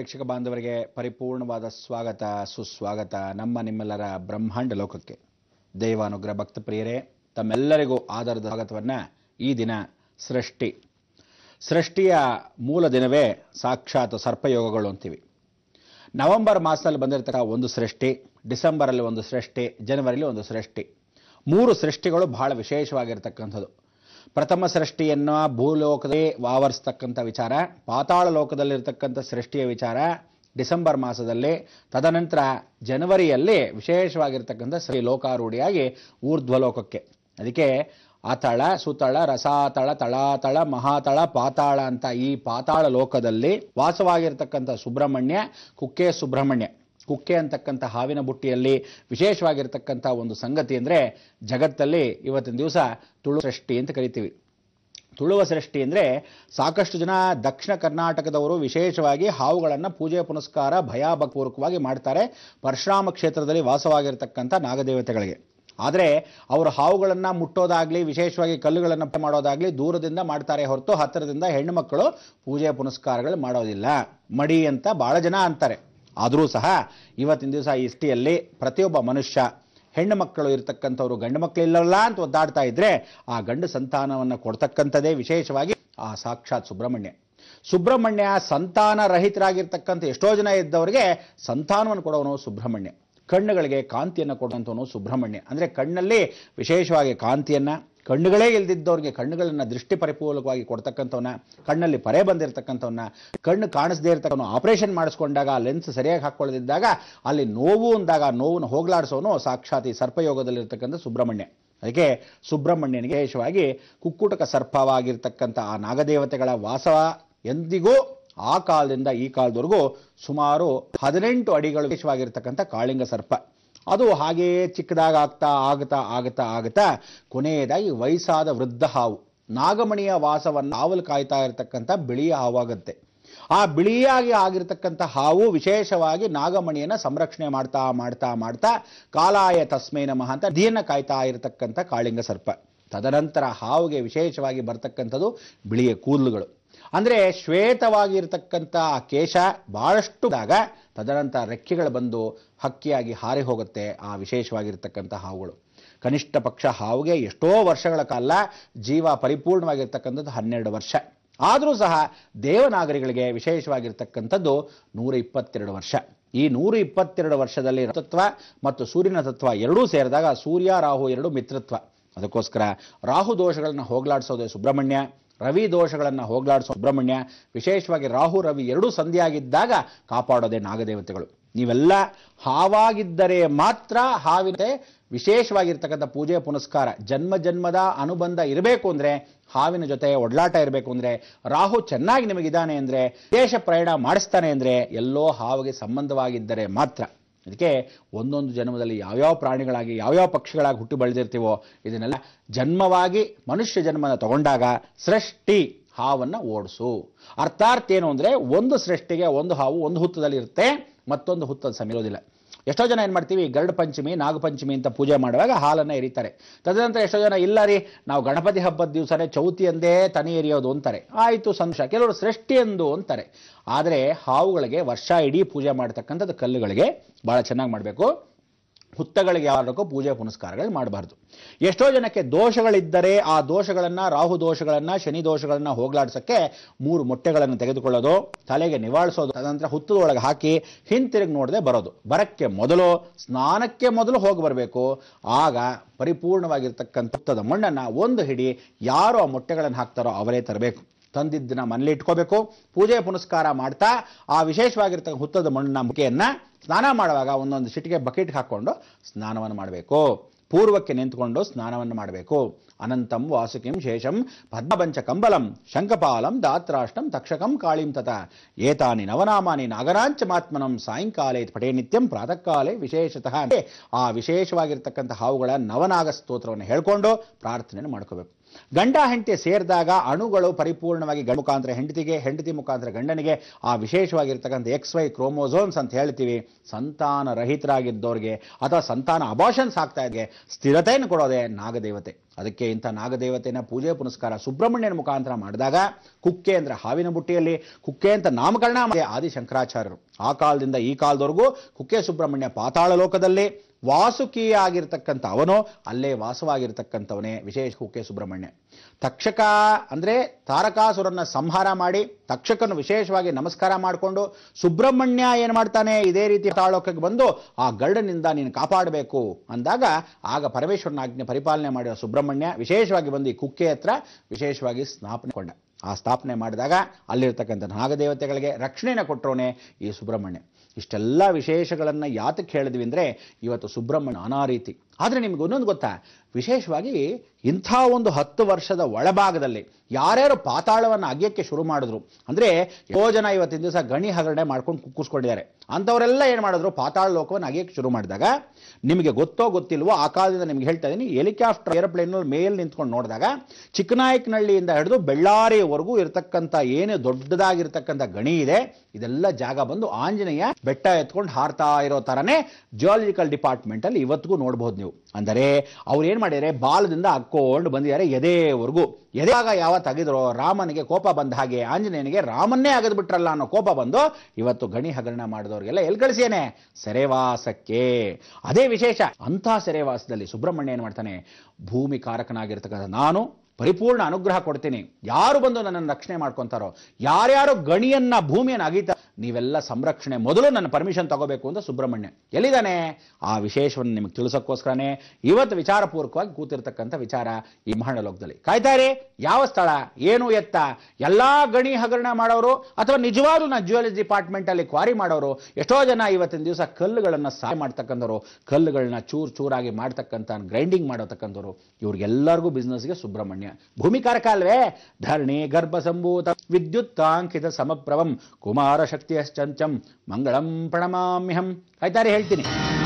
ವೀಕ್ಷಕ ಬಾಂಧವರಿಗೆ ಪರಿಪೂರ್ಣವಾದ ಸ್ವಾಗತ ಸುಸ್ವಾಗತ ನಮ್ಮ ನಿಮ್ಮೆಲ್ಲರ ಬ್ರಹ್ಮಾಂಡ ಲೋಕಕ್ಕೆ ದೇವಾನುಗ್ರಹ ಭಕ್ತ ಪ್ರಿಯರೇ ತಮ್ಮೆಲ್ಲರಿಗೂ ಆಧಾರದ ಸ್ವಾಗತವನ್ನು ಈ ದಿನ ಸೃಷ್ಟಿ ಸೃಷ್ಟಿಯ ಮೂಲ ದಿನವೇ ಸಾಕ್ಷಾತ್ ಸರ್ಪಯೋಗಗಳು ಅಂತೀವಿ ನವೆಂಬರ್ ಮಾಸದಲ್ಲಿ ಬಂದಿರತಕ್ಕ ಒಂದು ಸೃಷ್ಟಿ ಡಿಸೆಂಬರಲ್ಲಿ ಒಂದು ಸೃಷ್ಟಿ ಜನವರಿಲಿ ಒಂದು ಸೃಷ್ಟಿ ಮೂರು ಸೃಷ್ಟಿಗಳು ಬಹಳ ವಿಶೇಷವಾಗಿರ್ತಕ್ಕಂಥದ್ದು ಪ್ರಥಮ ಸೃಷ್ಟಿಯನ್ನು ಭೂಲೋಕದಲ್ಲಿ ಆವರಿಸ್ತಕ್ಕಂಥ ವಿಚಾರ ಪಾತಾಳ ಲೋಕದಲ್ಲಿರ್ತಕ್ಕಂಥ ಸೃಷ್ಟಿಯ ವಿಚಾರ ಡಿಸೆಂಬರ್ ಮಾಸದಲ್ಲಿ ತದನಂತರ ಜನವರಿಯಲ್ಲಿ ವಿಶೇಷವಾಗಿರ್ತಕ್ಕಂಥ ಶ್ರೀ ಲೋಕಾರೂಢಿಯಾಗಿ ಊರ್ಧ್ವಲೋಕಕ್ಕೆ ಅದಕ್ಕೆ ಆತಳ ಸುತಳ ರಸಾತಳ ತಳಾತಳ ಮಹಾತಳ ಪಾತಾಳ ಅಂತ ಈ ಪಾತಾಳ ಲೋಕದಲ್ಲಿ ವಾಸವಾಗಿರ್ತಕ್ಕಂಥ ಸುಬ್ರಹ್ಮಣ್ಯ ಕುಕ್ಕೆ ಸುಬ್ರಹ್ಮಣ್ಯ ಕುಕ್ಕೆ ಅಂತಕ್ಕಂಥ ಹಾವಿನ ಬುಟ್ಟಿಯಲ್ಲಿ ವಿಶೇಷವಾಗಿರ್ತಕ್ಕಂಥ ಒಂದು ಸಂಗತಿ ಅಂದರೆ ಜಗತ್ತಲ್ಲಿ ಇವತ್ತಿನ ದಿವಸ ತುಳು ಸೃಷ್ಟಿ ಅಂತ ಕರಿತೀವಿ ತುಳುವ ಸೃಷ್ಟಿ ಅಂದರೆ ಸಾಕಷ್ಟು ಜನ ದಕ್ಷಿಣ ಕರ್ನಾಟಕದವರು ವಿಶೇಷವಾಗಿ ಹಾವುಗಳನ್ನು ಪೂಜೆ ಪುನಸ್ಕಾರ ಭಯಾಭಪೂರ್ವಕವಾಗಿ ಮಾಡ್ತಾರೆ ಪರಶುರಾಮ ಕ್ಷೇತ್ರದಲ್ಲಿ ವಾಸವಾಗಿರ್ತಕ್ಕಂಥ ನಾಗದೇವತೆಗಳಿಗೆ ಆದರೆ ಅವರು ಹಾವುಗಳನ್ನು ಮುಟ್ಟೋದಾಗಲಿ ವಿಶೇಷವಾಗಿ ಕಲ್ಲುಗಳನ್ನು ಮಾಡೋದಾಗಲಿ ದೂರದಿಂದ ಮಾಡ್ತಾರೆ ಹೊರತು ಹತ್ತಿರದಿಂದ ಹೆಣ್ಣು ಮಕ್ಕಳು ಪೂಜೆ ಪುನಸ್ಕಾರಗಳು ಮಾಡೋದಿಲ್ಲ ಮಡಿ ಅಂತ ಭಾಳ ಜನ ಅಂತಾರೆ ಆದರೂ ಸಹ ಇವತ್ತಿನ ದಿವಸ ಈ ಇಷ್ಟಿಯಲ್ಲಿ ಪ್ರತಿಯೊಬ್ಬ ಮನುಷ್ಯ ಹೆಣ್ಣು ಮಕ್ಕಳು ಇರತಕ್ಕಂಥವ್ರು ಗಂಡು ಮಕ್ಕಳು ಇಲ್ಲಲ್ಲ ಅಂತ ಒದ್ದಾಡ್ತಾ ಇದ್ರೆ ಆ ಗಂಡು ಸಂತಾನವನ್ನು ಕೊಡ್ತಕ್ಕಂಥದ್ದೇ ವಿಶೇಷವಾಗಿ ಆ ಸಾಕ್ಷಾತ್ ಸುಬ್ರಹ್ಮಣ್ಯ ಸುಬ್ರಹ್ಮಣ್ಯ ಸಂತಾನ ರಹಿತರಾಗಿರ್ತಕ್ಕಂಥ ಎಷ್ಟೋ ಜನ ಇದ್ದವರಿಗೆ ಸಂತಾನವನ್ನು ಕೊಡೋನು ಸುಬ್ರಹ್ಮಣ್ಯ ಕಣ್ಣುಗಳಿಗೆ ಕಾಂತಿಯನ್ನು ಕೊಡುವಂಥವನು ಸುಬ್ರಹ್ಮಣ್ಯ ಅಂದರೆ ಕಣ್ಣಲ್ಲಿ ವಿಶೇಷವಾಗಿ ಕಾಂತಿಯನ್ನು ಕಣ್ಣುಗಳೇ ಇಲ್ದಿದ್ದವ್ರಿಗೆ ಕಣ್ಣುಗಳನ್ನು ದೃಷ್ಟಿ ಪರಿಪೂರ್ವಕವಾಗಿ ಕೊಡ್ತಕ್ಕಂಥವನ್ನ ಕಣ್ಣಲ್ಲಿ ಪರೆ ಬಂದಿರತಕ್ಕಂಥವನ್ನ ಕಣ್ಣು ಕಾಣಿಸದೇ ಇರತಕ್ಕವನು ಆಪರೇಷನ್ ಮಾಡಿಸ್ಕೊಂಡಾಗ ಆ ಲೆನ್ಸ್ ಸರಿಯಾಗಿ ಹಾಕ್ಕೊಳ್ಳದಿದ್ದಾಗ ಅಲ್ಲಿ ನೋವು ಅಂದಾಗ ನೋವನ್ನು ಹೋಗ್ಲಾಡಿಸೋನು ಸಾಕ್ಷಾತ್ ಸರ್ಪಯೋಗದಲ್ಲಿರ್ತಕ್ಕಂಥ ಸುಬ್ರಹ್ಮಣ್ಯ ಅದಕ್ಕೆ ಸುಬ್ರಹ್ಮಣ್ಯನಿಗೆ ವಿಶೇಷವಾಗಿ ಕುಕ್ಕುಟಕ ಸರ್ಪವಾಗಿರ್ತಕ್ಕಂಥ ಆ ನಾಗದೇವತೆಗಳ ವಾಸವ ಎಂದಿಗೂ ಆ ಕಾಲದಿಂದ ಈ ಕಾಲದವರೆಗೂ ಸುಮಾರು ಹದಿನೆಂಟು ಅಡಿಗಳು ವಿಶೇಷವಾಗಿರ್ತಕ್ಕಂಥ ಕಾಳಿಂಗ ಸರ್ಪ ಅದು ಹಾಗೆಯೇ ಚಿಕ್ಕದಾಗ ಆಗ್ತಾ ಆಗ್ತಾ ಆಗ್ತಾ ಕೊನೆಯದಾಗಿ ವಯಸ್ಸಾದ ವೃದ್ಧ ಹಾವು ನಾಗಮಣಿಯ ವಾಸವನ್ನು ಹಾವಲು ಕಾಯ್ತಾ ಇರತಕ್ಕಂಥ ಬಿಳಿಯ ಹಾವಾಗತ್ತೆ ಆ ಬಿಳಿಯಾಗಿ ಆಗಿರತಕ್ಕಂಥ ಹಾವು ವಿಶೇಷವಾಗಿ ನಾಗಮಣಿಯನ್ನು ಸಂರಕ್ಷಣೆ ಮಾಡ್ತಾ ಮಾಡ್ತಾ ಮಾಡ್ತಾ ಕಾಲಾಯ ತಸ್ಮೈ ನಮಃ ಅಂತ ನದಿಯನ್ನು ಕಾಯ್ತಾ ಇರತಕ್ಕಂಥ ಕಾಳಿಂಗ ಸರ್ಪ ತದನಂತರ ಹಾವುಗೆ ವಿಶೇಷವಾಗಿ ಬರ್ತಕ್ಕಂಥದ್ದು ಬಿಳಿಯ ಕೂದಲುಗಳು ಅಂದರೆ ಶ್ವೇತವಾಗಿರ್ತಕ್ಕಂಥ ಆ ಕೇಶ ಬಹಳಷ್ಟು ಆಗ ತದನಂತರ ರೆಕ್ಕೆಗಳು ಬಂದು ಹಕ್ಕಿಯಾಗಿ ಹಾರಿ ಹೋಗುತ್ತೆ ಆ ವಿಶೇಷವಾಗಿರ್ತಕ್ಕಂಥ ಹಾವುಗಳು ಕನಿಷ್ಠ ಪಕ್ಷ ಹಾವುಗೆ ಎಷ್ಟೋ ವರ್ಷಗಳ ಕಾಲ ಜೀವ ಪರಿಪೂರ್ಣವಾಗಿರ್ತಕ್ಕಂಥದ್ದು ಹನ್ನೆರಡು ವರ್ಷ ಆದರೂ ಸಹ ದೇವನಾಗರಿಗಳಿಗೆ ವಿಶೇಷವಾಗಿರ್ತಕ್ಕಂಥದ್ದು ನೂರ ಇಪ್ಪತ್ತೆರಡು ವರ್ಷ ಈ ನೂರ ಇಪ್ಪತ್ತೆರಡು ವರ್ಷದಲ್ಲಿ ತತ್ವ ಮತ್ತು ಸೂರ್ಯನ ತತ್ವ ಎರಡೂ ಸೇರಿದಾಗ ಸೂರ್ಯ ರಾಹು ಎರಡು ಮಿತ್ರತ್ವ ಅದಕ್ಕೋಸ್ಕರ ರಾಹು ದೋಷಗಳನ್ನು ಹೋಗಲಾಡಿಸೋದೆ ಸುಬ್ರಹ್ಮಣ್ಯ ರವಿ ದೋಷಗಳನ್ನು ಹೋಗ್ಲಾಡಿಸೋ ಸುಬ್ರಹ್ಮಣ್ಯ ವಿಶೇಷವಾಗಿ ರಾಹು ರವಿ ಎರಡೂ ಸಂಧಿಯಾಗಿದ್ದಾಗ ಕಾಪಾಡೋದೆ ನಾಗದೇವತೆಗಳು ನೀವೆಲ್ಲ ಹಾವಾಗಿದ್ದರೆ ಮಾತ್ರ ಹಾವಿನ ವಿಶೇಷವಾಗಿರ್ತಕ್ಕಂಥ ಪೂಜೆ ಪುನಸ್ಕಾರ ಜನ್ಮ ಜನ್ಮದ ಅನುಬಂಧ ಇರಬೇಕು ಅಂದರೆ ಹಾವಿನ ಜೊತೆ ಒಡಲಾಟ ಇರಬೇಕು ಅಂದರೆ ರಾಹು ಚೆನ್ನಾಗಿ ನಿಮಗಿದ್ದಾನೆ ಅಂದರೆ ದೇಶ ಪ್ರಯಾಣ ಮಾಡಿಸ್ತಾನೆ ಅಂದರೆ ಎಲ್ಲೋ ಹಾವಿಗೆ ಸಂಬಂಧವಾಗಿದ್ದರೆ ಮಾತ್ರ ಇದಕ್ಕೆ ಒಂದೊಂದು ಜನ್ಮದಲ್ಲಿ ಯಾವ್ಯಾವ ಪ್ರಾಣಿಗಳಾಗಿ ಯಾವ್ಯಾವ ಪಕ್ಷಿಗಳಾಗಿ ಹುಟ್ಟಿ ಬೆಳೆದಿರ್ತೀವೋ ಇದನ್ನೆಲ್ಲ ಜನ್ಮವಾಗಿ ಮನುಷ್ಯ ಜನ್ಮನ ತಗೊಂಡಾಗ ಸೃಷ್ಟಿ ಹಾವನ್ನು ಓಡಿಸು ಅರ್ಥಾರ್ಥ ಏನು ಅಂದರೆ ಒಂದು ಸೃಷ್ಟಿಗೆ ಒಂದು ಹಾವು ಒಂದು ಹುತ್ತದಲ್ಲಿ ಇರುತ್ತೆ ಮತ್ತೊಂದು ಹುತ್ತದ ಸಮಿರೋದಿಲ್ಲ ಎಷ್ಟೋ ಜನ ಏನು ಮಾಡ್ತೀವಿ ಗರುಡ ಪಂಚಮಿ ನಾಗಪಂಚಮಿ ಅಂತ ಪೂಜೆ ಮಾಡುವಾಗ ಹಾಲನ್ನು ಎರಿತಾರೆ ತದನಂತರ ಎಷ್ಟೋ ಜನ ಇಲ್ಲ ರೀ ನಾವು ಗಣಪತಿ ಹಬ್ಬದ ದಿವಸನೇ ಚೌತಿ ಎಂದೇ ತನಿ ಎರಿಯೋದು ಅಂತಾರೆ ಆಯಿತು ಸಂಶಯ ಕೆಲವರು ಸೃಷ್ಟಿ ಎಂದು ಅಂತಾರೆ ಆದರೆ ಹಾವುಗಳಿಗೆ ವರ್ಷ ಇಡೀ ಪೂಜೆ ಮಾಡ್ತಕ್ಕಂಥದ್ದು ಕಲ್ಲುಗಳಿಗೆ ಭಾಳ ಚೆನ್ನಾಗಿ ಮಾಡಬೇಕು ಹುತ್ತಗಳಿಗೆ ಯಾರಕ್ಕೂ ಪೂಜೆ ಪುನಸ್ಕಾರಗಳು ಮಾಡಬಾರ್ದು ಎಷ್ಟೋ ಜನಕ್ಕೆ ದೋಷಗಳಿದ್ದರೆ ಆ ದೋಷಗಳನ್ನು ರಾಹು ದೋಷಗಳನ್ನು ಶನಿ ದೋಷಗಳನ್ನು ಹೋಗ್ಲಾಡ್ಸೋಕ್ಕೆ ಮೂರು ಮೊಟ್ಟೆಗಳನ್ನು ತೆಗೆದುಕೊಳ್ಳೋದು ತಲೆಗೆ ನಿವಾಳಿಸೋದು ತದನಂತರ ಹುತ್ತದೊಳಗೆ ಹಾಕಿ ಹಿಂತಿರುಗಿ ನೋಡದೆ ಬರೋದು ಬರಕ್ಕೆ ಮೊದಲು ಸ್ನಾನಕ್ಕೆ ಮೊದಲು ಹೋಗಿ ಬರಬೇಕು ಆಗ ಪರಿಪೂರ್ಣವಾಗಿರ್ತಕ್ಕಂಥ ಹುತ್ತದ ಮಣ್ಣನ್ನು ಒಂದು ಹಿಡಿ ಯಾರು ಆ ಮೊಟ್ಟೆಗಳನ್ನು ಹಾಕ್ತಾರೋ ಅವರೇ ತರಬೇಕು ತಂದಿದ್ದನ್ನ ಮನೇಲಿ ಇಟ್ಕೋಬೇಕು ಪೂಜೆ ಪುನಸ್ಕಾರ ಮಾಡ್ತಾ ಆ ವಿಶೇಷವಾಗಿರ್ತಕ್ಕಂಥ ಹುತ್ತದ ಮಣ್ಣಿನ ಮುಖೆಯನ್ನು ಸ್ನಾನ ಮಾಡುವಾಗ ಒಂದೊಂದು ಸಿಟಿಗೆ ಬಕೆಟ್ ಹಾಕ್ಕೊಂಡು ಸ್ನಾನವನ್ನು ಮಾಡಬೇಕು ಪೂರ್ವಕ್ಕೆ ನಿಂತುಕೊಂಡು ಸ್ನಾನವನ್ನು ಮಾಡಬೇಕು ಅನಂತಂ ವಾಸುಕಿಂ ಶೇಷಂ ಪದ್ಮಪಂಚ ಕಂಬಲಂ ಶಂಕಪಾಲಂ ದಾತ್ರಾಷ್ಟಂ ತಕ್ಷಕಂ ಕಾಳಿಂ ತತ ಏತಾನಿ ನವನಾಮಾನಿ ನಾಗರಾಂಚ ಮಾತ್ಮನಂ ಸಾಯಂಕಾಲೇ ಪಟೇ ನಿತ್ಯಂ ಪ್ರಾತಃ ಕಾಲೇ ವಿಶೇಷತಃ ಆ ವಿಶೇಷವಾಗಿರ್ತಕ್ಕಂಥ ಹಾವುಗಳ ನವನಾಗ ಸ್ತೋತ್ರವನ್ನು ಹೇಳ್ಕೊಂಡು ಪ್ರಾರ್ಥನೆಯನ್ನು ಮಾಡ್ಕೋಬೇಕು ಗಂಡ ಹೆಂಡತಿ ಸೇರಿದಾಗ ಅಣುಗಳು ಪರಿಪೂರ್ಣವಾಗಿ ಗಂಡ ಮುಖಾಂತರ ಹೆಂಡತಿಗೆ ಹೆಂಡತಿ ಮುಖಾಂತರ ಗಂಡನಿಗೆ ಆ ವಿಶೇಷವಾಗಿರ್ತಕ್ಕಂಥ ಎಕ್ಸ್ ವೈ ಕ್ರೋಮೋಸೋಮ್ಸ್ ಅಂತ ಹೇಳ್ತೀವಿ ಸಂತಾನ ರಹಿತರಾಗಿದ್ದವ್ರಿಗೆ ಅಥವಾ ಸಂತಾನ ಅಬಾಷನ್ಸ್ ಆಗ್ತಾ ಇದೆ ಸ್ಥಿರತೆಯನ್ನು ಕೊಡೋದೇ ನಾಗದೇವತೆ ಅದಕ್ಕೆ ಇಂಥ ನಾಗದೇವತೆನ ಪೂಜೆ ಪುನಸ್ಕಾರ ಸುಬ್ರಹ್ಮಣ್ಯನ ಮುಖಾಂತರ ಮಾಡಿದಾಗ ಕುಕ್ಕೆ ಅಂದರೆ ಹಾವಿನ ಬುಟ್ಟಿಯಲ್ಲಿ ಕುಕ್ಕೆ ಅಂತ ನಾಮಕರಣ ಆದಿ ಶಂಕರಾಚಾರ್ಯರು ಆ ಕಾಲದಿಂದ ಈ ಕಾಲದವರೆಗೂ ಕುಕ್ಕೆ ಸುಬ್ರಹ್ಮಣ್ಯ ಪಾತಾಳ ಲೋಕದಲ್ಲಿ ಆಗಿರ್ತಕ್ಕಂಥ ಅವನು ಅಲ್ಲೇ ವಾಸವಾಗಿರ್ತಕ್ಕಂಥವನೇ ವಿಶೇಷ ಕುಕ್ಕೆ ಸುಬ್ರಹ್ಮಣ್ಯ ತಕ್ಷಕ ಅಂದರೆ ತಾರಕಾಸುರನ್ನ ಸಂಹಾರ ಮಾಡಿ ತಕ್ಷಕನು ವಿಶೇಷವಾಗಿ ನಮಸ್ಕಾರ ಮಾಡಿಕೊಂಡು ಸುಬ್ರಹ್ಮಣ್ಯ ಏನು ಮಾಡ್ತಾನೆ ಇದೇ ರೀತಿ ತಾಳೋಕಕ್ಕೆ ಬಂದು ಆ ಗರ್ಡನಿಂದ ನೀನು ಕಾಪಾಡಬೇಕು ಅಂದಾಗ ಆಗ ಪರಮೇಶ್ವರನ ಆಜ್ಞೆ ಪರಿಪಾಲನೆ ಮಾಡಿರೋ ಸುಬ್ರಹ್ಮಣ್ಯ ಸುಬ್ರಹ್ಮಣ್ಯ ವಿಶೇಷವಾಗಿ ಬಂದು ಈ ಕುಕ್ಕೆ ಹತ್ರ ವಿಶೇಷವಾಗಿ ಕೊಂಡ ಆ ಸ್ಥಾಪನೆ ಮಾಡಿದಾಗ ಅಲ್ಲಿರ್ತಕ್ಕಂಥ ನಾಗದೇವತೆಗಳಿಗೆ ರಕ್ಷಣೆಯನ್ನು ಕೊಟ್ಟರೋನೆ ಈ ಸುಬ್ರಹ್ಮಣ್ಯ ಇಷ್ಟೆಲ್ಲ ವಿಶೇಷಗಳನ್ನು ಯಾತಕ್ಕೆ ಹೇಳಿದ್ವಿ ಅಂದರೆ ಇವತ್ತು ಸುಬ್ರಹ್ಮಣ್ಯ ನಾನಾ ರೀತಿ ಆದರೆ ನಿಮ್ಗೆ ಒಂದೊಂದು ಗೊತ್ತಾ ವಿಶೇಷವಾಗಿ ಇಂಥ ಒಂದು ಹತ್ತು ವರ್ಷದ ಒಳಭಾಗದಲ್ಲಿ ಯಾರ್ಯಾರು ಪಾತಾಳವನ್ನು ಅಗ್ಯಕ್ಕೆ ಶುರು ಮಾಡಿದ್ರು ಅಂದರೆ ಯೋ ಜನ ಇವತ್ತಿನ ದಿವಸ ಗಣಿ ಹಗರಣೆ ಮಾಡ್ಕೊಂಡು ಕುಕ್ಕಿಸ್ಕೊಂಡಿದ್ದಾರೆ ಅಂಥವರೆಲ್ಲ ಏನು ಮಾಡಿದ್ರು ಪಾತಾಳ ಲೋಕವನ್ನು ಅಗ್ಯಕ್ಕೆ ಶುರು ಮಾಡಿದಾಗ ನಿಮಗೆ ಗೊತ್ತೋ ಗೊತ್ತಿಲ್ವೋ ಆ ಕಾಲದಿಂದ ನಿಮ್ಗೆ ಹೇಳ್ತಾ ಇದ್ದೀನಿ ಹೆಲಿಕಾಪ್ಟರ್ ಏರೋಪ್ಲೇನ್ ಮೇಲೆ ನಿಂತ್ಕೊಂಡು ನೋಡಿದಾಗ ಚಿಕ್ಕನಾಯಕನಹಳ್ಳಿಯಿಂದ ಹಿಡಿದು ಬೆಳ್ಳಾರಿವರೆಗೂ ಇರತಕ್ಕಂಥ ಏನೇ ದೊಡ್ಡದಾಗಿರ್ತಕ್ಕಂಥ ಗಣಿ ಇದೆ ಇದೆಲ್ಲ ಜಾಗ ಬಂದು ಆಂಜನೇಯ ಬೆಟ್ಟ ಎತ್ಕೊಂಡು ಹಾರ್ತಾ ಇರೋ ಥರನೇ ಜಿಯಾಲಜಿಕಲ್ ಡಿಪಾರ್ಟ್ಮೆಂಟಲ್ಲಿ ಇವತ್ತಿಗೂ ನೋಡ್ಬೋದು ನೀವು ಅಂದರೆ ಅಂದರೆ ಏನು ಮಾಡಿದರೆ ಬಾಲದಿಂದ ಅಕ್ಕೊಂಡು ಬಂದಿದ್ದಾರೆ ಎದೆವರೆಗೂ ಎದೆಯಾಗ ಯಾವ ತೆಗೆದ್ರೋ ರಾಮನಿಗೆ ಕೋಪ ಬಂದ ಹಾಗೆ ಆಂಜನೇಯನಿಗೆ ರಾಮನ್ನೇ ಬಿಟ್ರಲ್ಲ ಅನ್ನೋ ಕೋಪ ಬಂದು ಇವತ್ತು ಗಣಿ ಹಗರಣ ಮಾಡಿದವ್ರಿಗೆಲ್ಲ ಎಲ್ಲಿ ಕಳಿಸೇನೆ ಸೆರೆವಾಸಕ್ಕೆ ಅದೇ ವಿಶೇಷ ಅಂತಹ ಸೆರೆವಾಸದಲ್ಲಿ ಸುಬ್ರಹ್ಮಣ್ಯ ಏನು ಮಾಡ್ತಾನೆ ಭೂಮಿ ಕಾರಕನಾಗಿರ್ತಕ್ಕಂಥ ನಾನು ಪರಿಪೂರ್ಣ ಅನುಗ್ರಹ ಕೊಡ್ತೀನಿ ಯಾರು ಬಂದು ನನ್ನನ್ನು ರಕ್ಷಣೆ ಮಾಡ್ಕೊತಾರೋ ಯಾರ್ಯಾರು ಗಣಿಯನ್ನ ಭೂಮಿಯನ್ನು ಅಗೀತ ನೀವೆಲ್ಲ ಸಂರಕ್ಷಣೆ ಮೊದಲು ನನ್ನ ಪರ್ಮಿಷನ್ ತಗೋಬೇಕು ಅಂತ ಸುಬ್ರಹ್ಮಣ್ಯ ಎಲ್ಲಿದ್ದಾನೆ ಆ ವಿಶೇಷವನ್ನು ನಿಮಗೆ ತಿಳಿಸೋಕ್ಕೋಸ್ಕರನೇ ಇವತ್ತು ವಿಚಾರಪೂರ್ವಕವಾಗಿ ಕೂತಿರ್ತಕ್ಕಂಥ ವಿಚಾರ ಈ ಮಹಾಣಲೋಕದಲ್ಲಿ ಕಾಯ್ತಾರೆ ಯಾವ ಸ್ಥಳ ಏನು ಎತ್ತ ಎಲ್ಲ ಗಣಿ ಹಗರಣ ಮಾಡೋರು ಅಥವಾ ನಿಜವಾದ ನಾ ಜ್ಯುವೆಲರಿ ಡಿಪಾರ್ಟ್ಮೆಂಟಲ್ಲಿ ಕ್ವಾರಿ ಮಾಡೋರು ಎಷ್ಟೋ ಜನ ಇವತ್ತಿನ ದಿವಸ ಕಲ್ಲುಗಳನ್ನು ಸಹಾಯ ಮಾಡ್ತಕ್ಕಂಥವ್ರು ಕಲ್ಲುಗಳನ್ನ ಚೂರು ಚೂರಾಗಿ ಮಾಡ್ತಕ್ಕಂಥ ಗ್ರೈಂಡಿಂಗ್ ಮಾಡತಕ್ಕಂಥವ್ರು ಇವ್ರಿಗೆಲ್ಲರಿಗೂ ಬಿಸ್ನೆಸ್ಗೆ ಸುಬ್ರಹ್ಮಣ್ಯ ಭೂಮಿಕಾರಕ ಅಲ್ವೇ ಧರಣಿ ಗರ್ಭಸಂಭೂತ ಸಮಪ್ರಭಂ ಕುಮಾರ ಶಕ್ತಿ ಶಕ್ತಿಯಶ್ಚಂಚಂ ಮಂಗಳಂ ಪ್ರಣಮಾಮ್ಯಹಂ ಆಯ್ತಾರೆ ಹೇಳ್ತೀನಿ